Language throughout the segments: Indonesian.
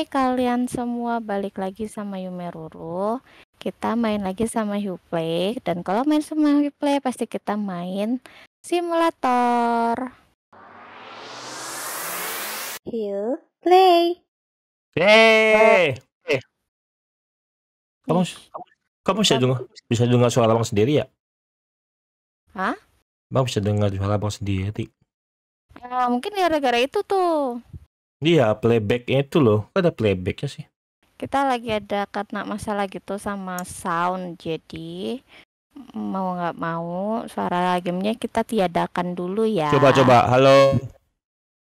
Hai kalian semua, balik lagi sama Yume Ruru. Kita main lagi sama Huplay dan kalau main sama Huplay pasti kita main simulator. Huplay. Hey. Eh. Kamu kamu bisa dengar bisa dengar suara abang sendiri ya? Hah? Bang bisa dengar suara abang sendiri. Ah, ya, mungkin gara-gara itu tuh. Iya, playbacknya itu loh. Kok ada playbacknya sih? Kita lagi ada karena masalah gitu sama sound, jadi mau nggak mau suara gamenya kita tiadakan dulu ya. Coba coba, halo.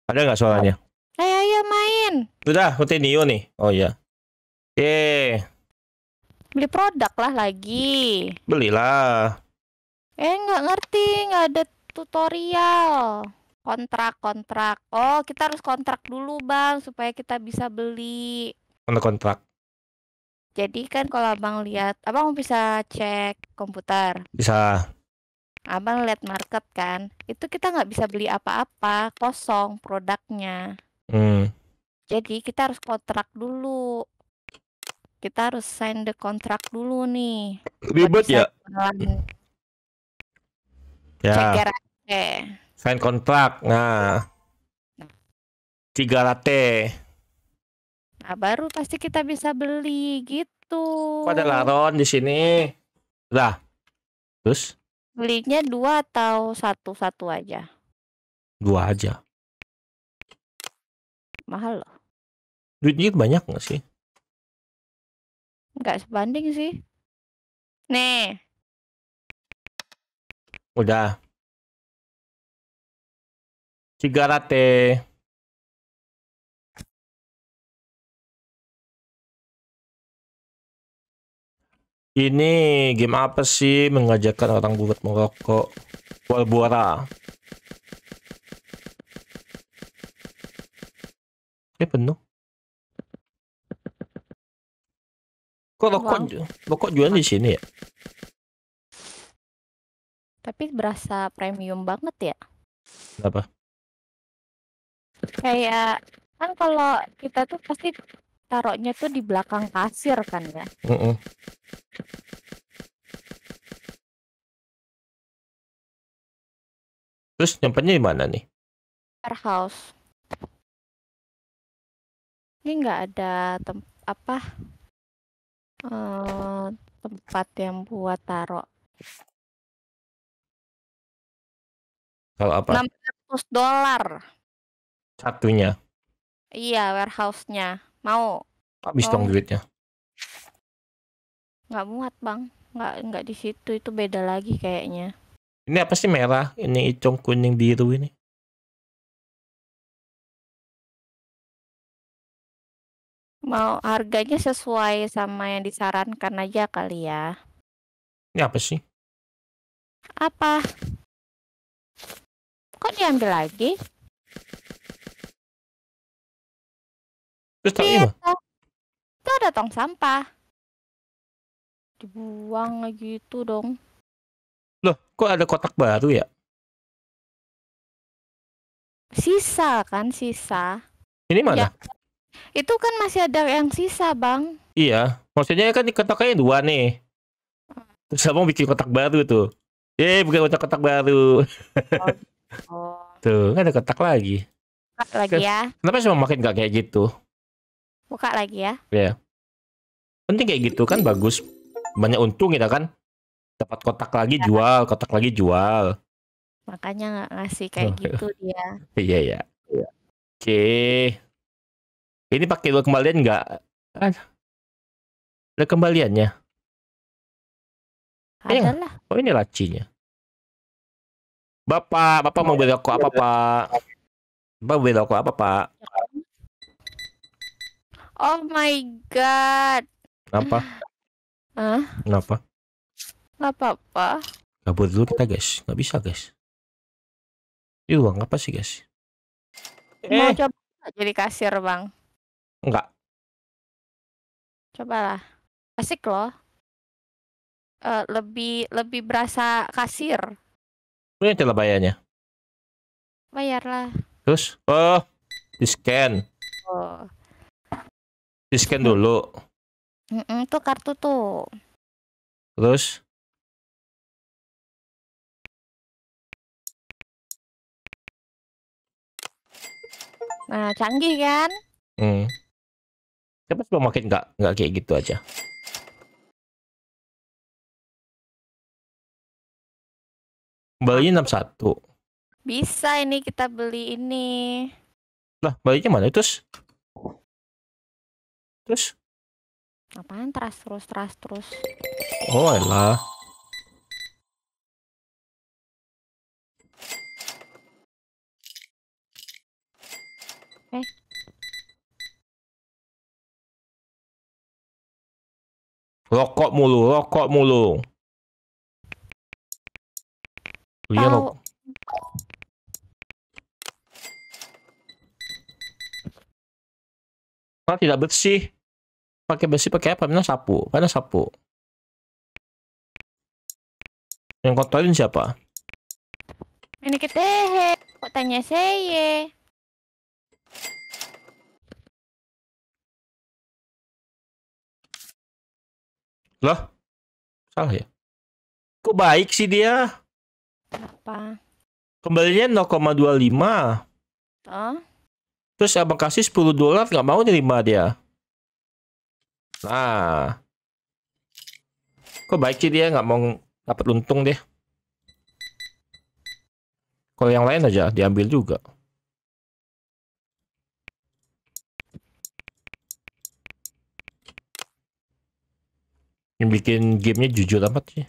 Ada nggak suaranya? Ayo ayo main. Udah, Hotenio nih. Oh iya. Oke. Beli produk lah lagi. Belilah. Eh nggak ngerti, nggak ada tutorial kontrak kontrak oh kita harus kontrak dulu bang supaya kita bisa beli untuk kontrak jadi kan kalau abang lihat abang bisa cek komputer bisa abang lihat market kan itu kita nggak bisa beli apa-apa kosong produknya hmm. jadi kita harus kontrak dulu kita harus sign the kontrak dulu nih ribet ya ya. Yeah sign kontrak nah tiga latte nah baru pasti kita bisa beli gitu Kok ada laron di sini lah terus belinya dua atau satu satu aja dua aja mahal loh duitnya banyak nggak sih nggak sebanding sih nih udah ini game apa sih mengajarkan orang buat merokok? Walbuara. Eh penuh. Kok rokok wow. rokok jual di sini ya? Tapi berasa premium banget ya? Apa? kayak kan kalau kita tuh pasti taruhnya tuh di belakang kasir kan ya. Uh -uh. Terus nyimpannya di mana nih? Warehouse. Ini nggak ada tem apa uh, tempat yang buat taruh. Kalau apa? 600 dolar satunya iya warehouse-nya mau habis dong duitnya nggak muat bang nggak nggak di situ itu beda lagi kayaknya ini apa sih merah ini hijau kuning biru ini mau harganya sesuai sama yang disarankan aja kali ya ini apa sih apa kok diambil lagi Terus tong iya, Itu ada tong sampah. Dibuang lagi itu dong. Loh, kok ada kotak baru ya? Sisa kan, sisa. Ini mana? Ya, itu kan masih ada yang sisa, Bang. Iya, maksudnya kan di kotaknya dua nih. Terus abang bikin kotak baru tuh. Eh, bukan kotak-kotak baru. Oh, Tuh, kan ada kotak lagi. Kotak lagi kan ya. Kenapa sih makin gak kayak gitu? buka lagi ya ya yeah. penting kayak gitu kan bagus banyak untung kita kan dapat kotak lagi ya. jual kotak lagi jual makanya nggak ngasih kayak oh, iya. gitu dia iya, iya iya oke ini pakai dua kembalian nggak kan. ada kembaliannya iya. ada lah oh ini racinya bapak bapak mau beli aku apa pak bapak beli aku apa pak Oh my god. Kenapa? Hah? Kenapa? Gak apa-apa. Kabur dulu kita guys. Gak bisa guys. Di uang apa sih guys? Mau eh. coba jadi kasir bang? Enggak. Cobalah. Asik loh. Uh, lebih lebih berasa kasir. Ini telah bayarnya. Bayarlah. Terus? Oh, di scan. Oh di scan nah. dulu mm -mm, tuh kartu tuh terus nah canggih kan hmm. Siapa coba makin nggak nggak kayak gitu aja enam satu. Bisa ini kita beli ini Lah baliknya mana itu Terus? Apaan terus terus terus terus? Oh elah. Eh. Rokok mulu, rokok mulu. Iya, rokok. Karena tidak bersih pakai besi pakai apa? Mina sapu. Mana sapu? Yang kotorin siapa? Ini kita kok tanya saya. Loh? Salah ya? Kok baik sih dia? Kenapa? Kembalinya 0,25. Oh? Terus abang kasih 10 dolar nggak mau nerima dia. Nah. Kok baik sih dia nggak mau dapat untung deh. Kalau yang lain aja diambil juga. Yang bikin gamenya jujur amat sih.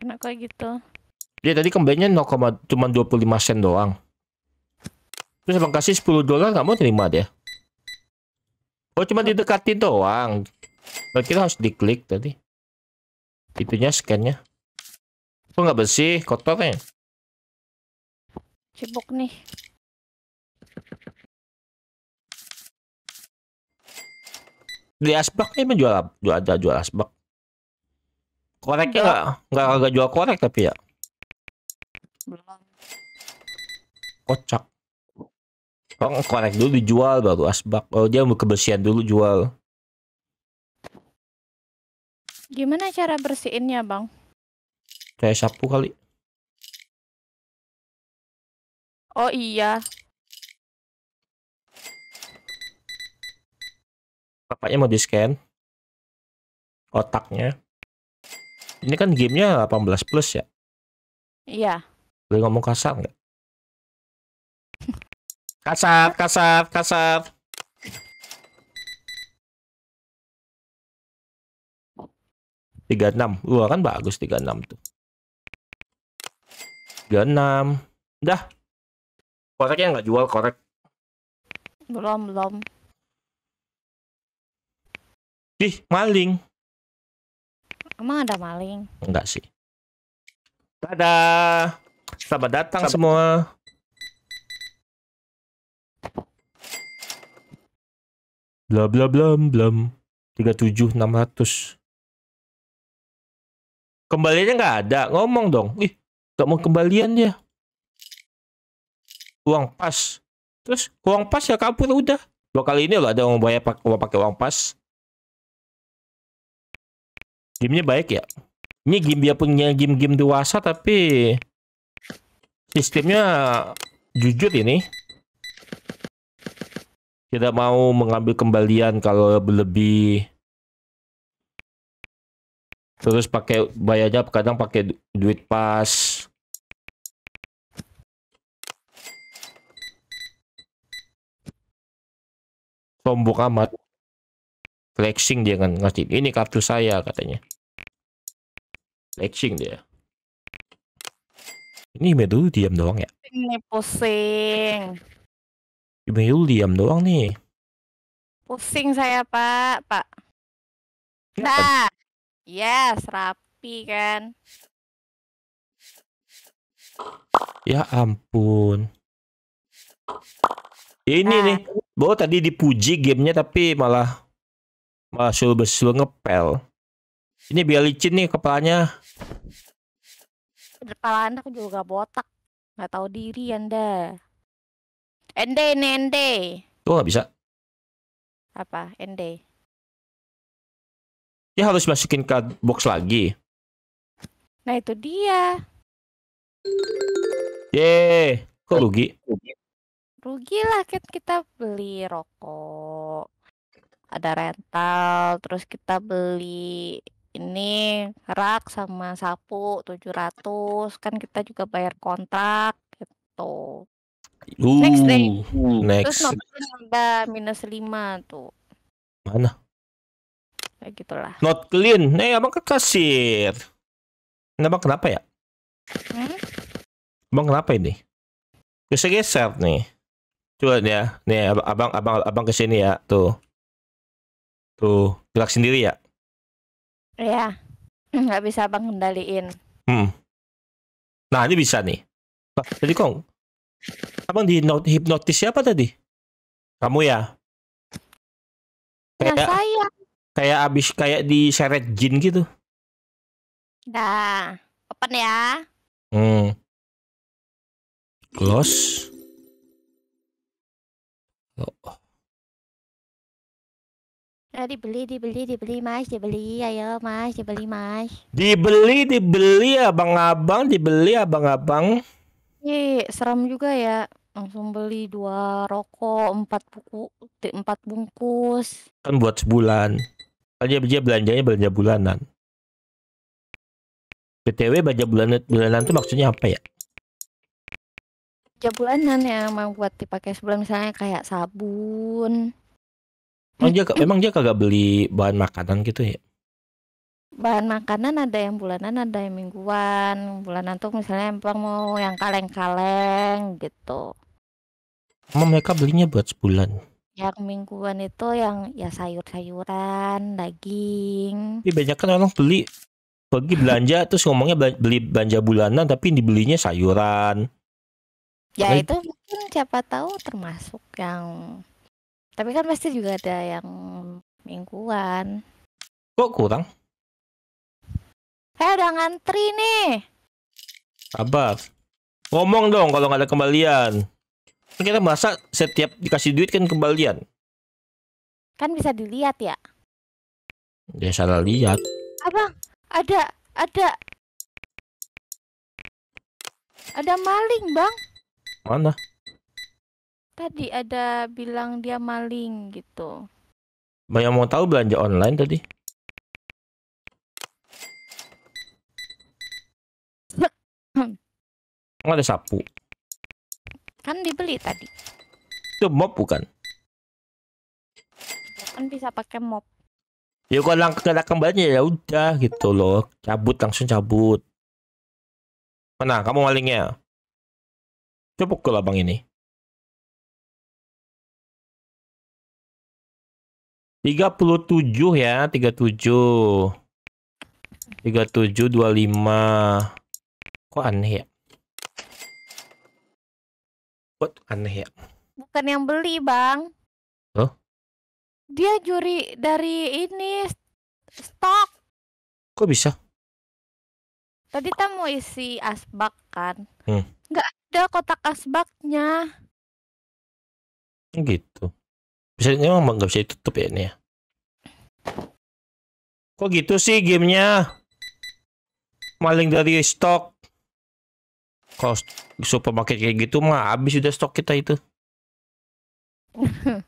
Kenapa kayak gitu. Dia tadi kembalinya 0, cuma 25 sen doang. Terus abang kasih 10 dolar nggak mau terima deh? Oh cuma didekatin doang. Kira harus diklik tadi. Itunya scannya. Kok nggak bersih, Kotor, kotornya. Cibuk nih. Di asbak ini menjual jual ada jual asbak. Koreknya nggak nggak agak jual korek tapi ya. Belum. Kocak. Oh korek dulu dijual baru asbak. Oh dia mau kebersihan dulu jual. Gimana cara bersihinnya bang? Kayak sapu kali. Oh iya. Bapaknya mau di scan otaknya. Ini kan gamenya 18 plus ya? Iya. Boleh ngomong kasar nggak? Kasat, kasat, kasat. Tiga enam, wah kan bagus tiga enam tuh. Tiga enam, dah. Koreknya nggak jual korek. Belum belum. Ih maling. Emang ada maling? Enggak sih. Ada. Selamat datang Selamat. semua. bla bla bla bla ratus kembaliannya nggak ada ngomong dong ih nggak mau kembalian dia uang pas terus uang pas ya kabur udah dua kali ini loh ada yang bayar pakai uang pakai uang pas gamenya baik ya ini game dia punya game-game dewasa tapi sistemnya jujur ini tidak mau mengambil kembalian kalau lebih terus pakai bayarnya kadang pakai du duit pas sombong amat flexing dia kan ngasih ini kartu saya katanya flexing dia ini medu diam doang ya ini pusing Gimana lu diam doang nih? Pusing saya, Pak. Pak. Nah. Yes, rapi kan. Ya ampun. Ini nah. nih, bahwa tadi dipuji gamenya tapi malah malah suruh ngepel. Ini biar licin nih kepalanya. Kepala anda juga botak, nggak tahu diri anda. ND ini ND. Tuh nggak bisa. Apa? ND. Ya harus masukin ke box lagi. Nah itu dia. Ye, kok rugi? Rugi lah kan kita beli rokok, ada rental, terus kita beli ini rak sama sapu 700 kan kita juga bayar kontrak gitu. Uh, next day. next. Terus notnya nambah minus 5 tuh. Mana? Kayak gitulah. Not clean. nih eh, abang ke kasir. Abang kenapa ya? Hmm? Abang kenapa ini? Geser-geser nih. Coba ya. Nih, abang abang abang ke sini ya. Tuh. Tuh, gerak sendiri ya. Iya. Nggak bisa abang kendaliin. Hmm. Nah, ini bisa nih. Jadi kong abang di hipnotis siapa tadi? Kamu ya? ya kayak, ya saya. Kayak abis kayak diseret jin gitu. Nah, open ya. Hmm. Close. Oh. Nah, dibeli, dibeli, dibeli, Mas, dibeli, ayo Mas, dibeli, Mas. Dibeli, dibeli, abang-abang, dibeli, abang-abang. Ih, serem juga ya. Langsung beli dua rokok, empat buku, empat bungkus. Kan buat sebulan. Kan dia, belanjanya belanja bulanan. BTW belanja bulanan, bulanan itu maksudnya apa ya? Belanja bulanan ya emang buat dipakai sebulan misalnya kayak sabun. Emang dia, memang dia kagak beli bahan makanan gitu ya? bahan makanan ada yang bulanan ada yang mingguan bulanan tuh misalnya emang mau yang kaleng-kaleng gitu Emang mereka belinya buat sebulan? Yang mingguan itu yang ya sayur-sayuran, daging. Tapi banyak kan orang beli pergi belanja terus ngomongnya beli belanja bulanan tapi dibelinya sayuran. Ya Karena... itu mungkin siapa tahu termasuk yang tapi kan pasti juga ada yang mingguan. Kok kurang? Eh udah ngantri nih. Sabar. Ngomong dong kalau nggak ada kembalian. Kan kita merasa setiap dikasih duit kan kembalian kan bisa dilihat ya ya salah lihat abang ada ada ada maling bang mana tadi ada bilang dia maling gitu banyak mau tahu belanja online tadi kan ada sapu Kan dibeli tadi. Itu mob bukan? kan bisa pakai mob. Ya kalau langsung kena kembalinya ya udah gitu loh. Cabut langsung cabut. Mana kamu malingnya? Coba pukul abang ini. Tiga puluh tujuh ya, tiga tujuh, tiga tujuh dua lima. Kok aneh ya? Buat aneh ya. Bukan yang beli, Bang. Huh? Dia juri dari ini stok. Kok bisa? Tadi kita mau isi asbak kan. Hmm. ada kotak asbaknya. Gitu. Bisa ini emang nggak bisa ditutup ya ini ya? Kok gitu sih gamenya? Maling dari stok kalau supermarket kayak gitu mah habis udah stok kita itu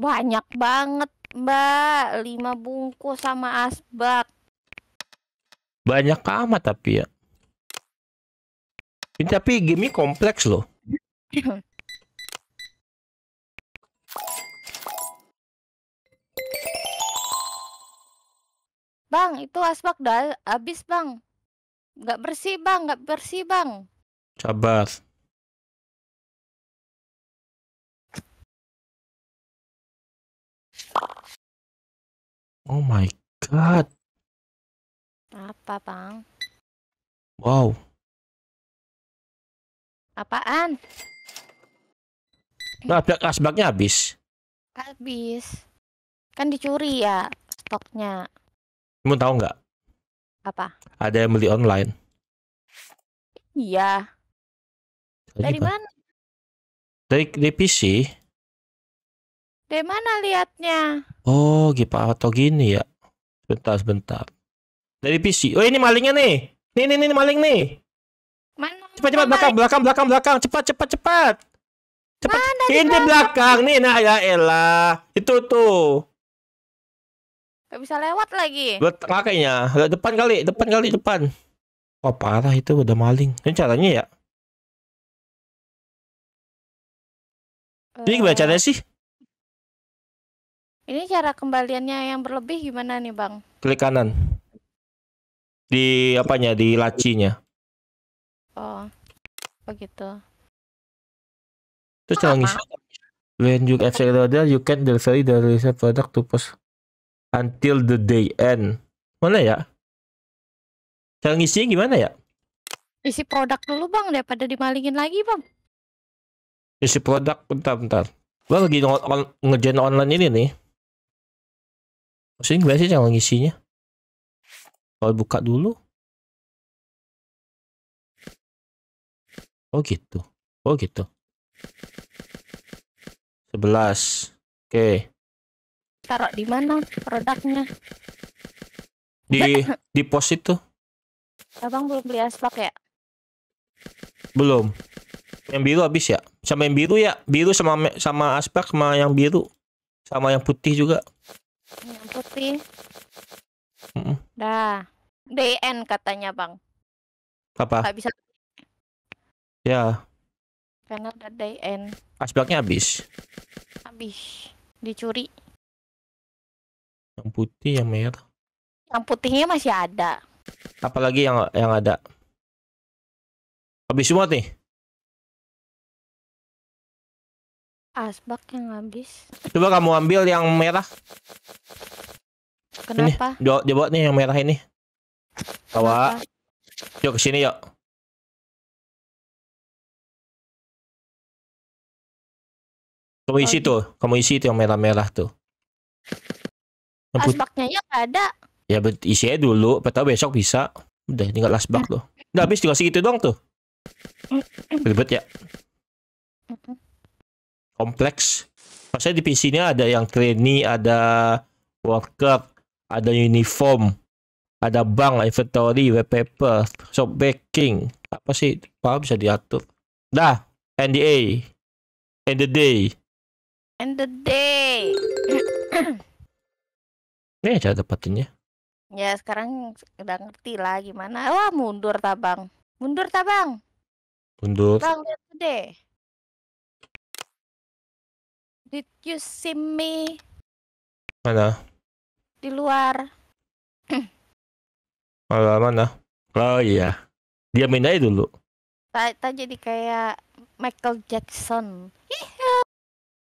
banyak banget mbak lima bungkus sama asbak banyak amat tapi ya ini tapi game ini kompleks loh Bang, itu asbak dah habis, Bang. Nggak bersih bang, nggak bersih bang. cabas. Oh my god. Apa bang? Wow. Apaan? Nah, asbaknya habis. Habis. Kan dicuri ya stoknya. Kamu tahu nggak? Apa? Ada yang beli online. Iya. Dari mana? Dari, dari PC. Dari mana liatnya? Oh, Gipa gitu, atau gini ya. bentar sebentar. Dari PC. Oh, ini malingnya nih. Nih, nih, nih, maling nih. Mana? Cepat, cepat, belakang, belakang, belakang, belakang. Cepat, cepat, cepat. Cepat. Mana, ini belakang nih, nah ya elah. Itu tuh. Gak bisa lewat lagi. Buat tengah kayaknya. depan kali, depan kali depan. Wah parah itu udah maling. Ini caranya ya? Ini gimana eh, caranya sih? Ini cara kembaliannya yang berlebih gimana nih bang? Klik kanan. Di apanya? Di lacinya. Oh, begitu. Terus cara ngisi. When you accelerate, order, you can deliver the reset product to post until the day end. Mana ya? Cara ngisinya gimana ya? Isi produk dulu bang, daripada dimalingin lagi bang. Isi produk, bentar bentar. Gue lagi nge on, online ini nih. Maksudnya gimana sih cara ngisinya? Kalau buka dulu. Oh gitu. Oh gitu. 11. Oke. Okay taruh di mana produknya di di pos itu abang belum beli asbak ya belum yang biru habis ya sama yang biru ya biru sama sama asbak sama yang biru sama yang putih juga yang putih mm. dah DN katanya bang apa Gak bisa ya karena ada DN asbaknya habis habis dicuri yang putih yang merah yang putihnya masih ada apalagi yang yang ada habis semua nih asbak yang habis coba kamu ambil yang merah kenapa ini, jawab nih yang merah ini bawa yuk kesini yuk kamu isi tuh kamu isi tuh yang merah-merah tuh Asbaknya ya nggak ada. Ya isi aja dulu, petau besok bisa. Udah tinggal asbak tuh. Udah habis tinggal segitu doang tuh. Ribet ya. Kompleks. Maksudnya di PC-nya ada yang trainee, ada worker, ada uniform, ada bank, inventory, web paper, shop backing. Apa sih? Apa bisa diatur? Dah, NDA. End the day. End the day. Ini iya, cara dapetinnya? Ya sekarang udah ngerti lah gimana. Wah mundur tabang, mundur tabang. Mundur. Bang lihat gede Did you see me? Mana? Di luar. Malah mana? Oh iya. Dia main aja dulu. Tak jadi kayak Michael Jackson. Hihi.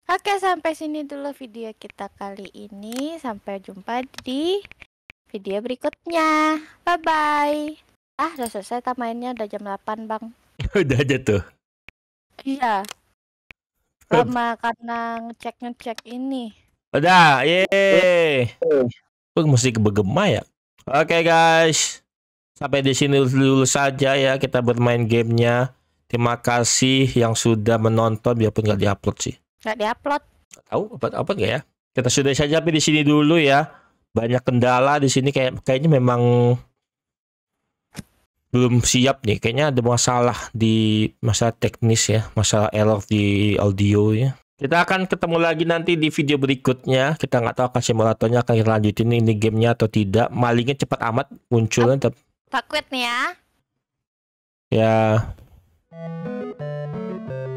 Oke, sampai sini dulu video kita kali ini. Sampai jumpa di video berikutnya. Bye-bye. Ah, udah selesai tamainnya. Udah jam 8, Bang. udah aja tuh. Iya. Lama karena ngecek-ngecek ini. Udah, yeay. Kok mesti kebegema ya? Oke, guys. Sampai di sini dulu saja ya kita bermain gamenya. Terima kasih yang sudah menonton biarpun nggak diupload sih. Nggak diupload. Tahu apa-apa nggak ya? Kita sudah saja tapi di sini dulu ya. Banyak kendala di sini kayak kayaknya memang belum siap nih. Kayaknya ada masalah di masalah teknis ya, masalah error di audio ya. Kita akan ketemu lagi nanti di video berikutnya. Kita nggak tahu akan simulatornya akan kita lanjutin ini gamenya atau tidak. Malingnya cepat amat muncul Tak takut nih ya. Ya.